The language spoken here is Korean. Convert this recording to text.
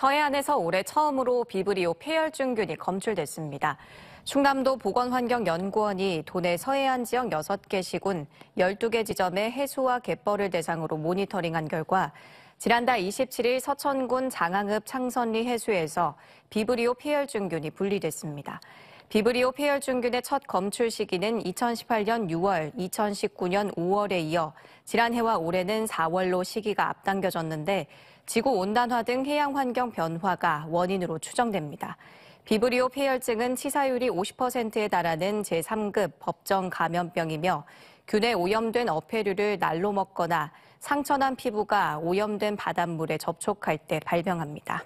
서해안에서 올해 처음으로 비브리오 폐혈증균이 검출됐습니다. 충남도 보건환경연구원이 도내 서해안 지역 6개 시군 12개 지점의 해수와 갯벌을 대상으로 모니터링한 결과 지난달 27일 서천군 장항읍 창선리 해수에서 비브리오 폐혈증균이 분리됐습니다. 비브리오 폐혈증균의 첫 검출 시기는 2018년 6월, 2019년 5월에 이어 지난해와 올해는 4월로 시기가 앞당겨졌는데 지구 온난화 등 해양 환경 변화가 원인으로 추정됩니다. 비브리오 폐혈증은 치사율이 50%에 달하는 제3급 법정 감염병이며 균에 오염된 어패류를 날로 먹거나 상처난 피부가 오염된 바닷물에 접촉할 때 발병합니다.